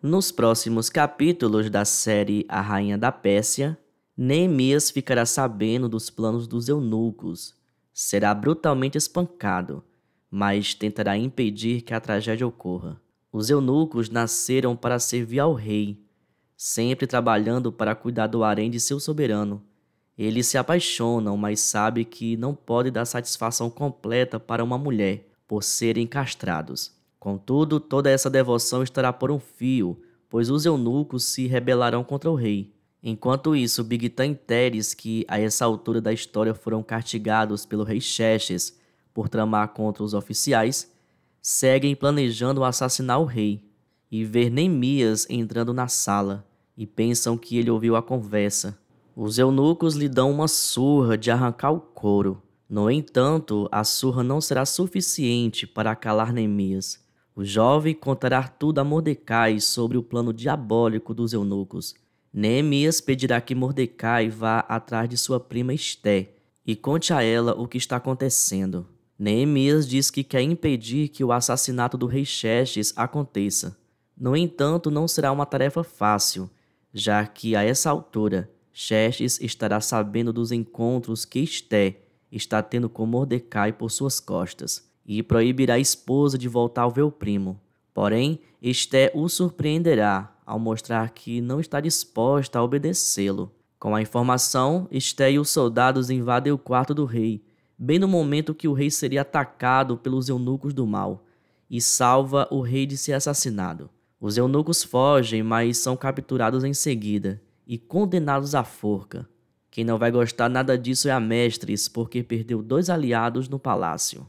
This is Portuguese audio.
Nos próximos capítulos da série A Rainha da Pérsia, Neemias ficará sabendo dos planos dos eunucos. Será brutalmente espancado, mas tentará impedir que a tragédia ocorra. Os eunucos nasceram para servir ao rei, sempre trabalhando para cuidar do harém de seu soberano. Eles se apaixonam, mas sabem que não pode dar satisfação completa para uma mulher, por serem castrados. Contudo, toda essa devoção estará por um fio, pois os eunucos se rebelarão contra o rei. Enquanto isso, Bigtan e Teres, que a essa altura da história foram castigados pelo rei Xerxes por tramar contra os oficiais, seguem planejando assassinar o rei e ver Neemias entrando na sala e pensam que ele ouviu a conversa. Os eunucos lhe dão uma surra de arrancar o couro. No entanto, a surra não será suficiente para calar Neemias o jovem contará tudo a Mordecai sobre o plano diabólico dos eunucos. Neemias pedirá que Mordecai vá atrás de sua prima Esté e conte a ela o que está acontecendo. Neemias diz que quer impedir que o assassinato do rei Xerxes aconteça. No entanto, não será uma tarefa fácil, já que a essa altura Xerxes estará sabendo dos encontros que Esté está tendo com Mordecai por suas costas e proibirá a esposa de voltar ao o primo. Porém, Esté o surpreenderá ao mostrar que não está disposta a obedecê-lo. Com a informação, Esté e os soldados invadem o quarto do rei, bem no momento que o rei seria atacado pelos eunucos do mal, e salva o rei de ser assassinado. Os eunucos fogem, mas são capturados em seguida e condenados à forca. Quem não vai gostar nada disso é a Mestres, porque perdeu dois aliados no palácio.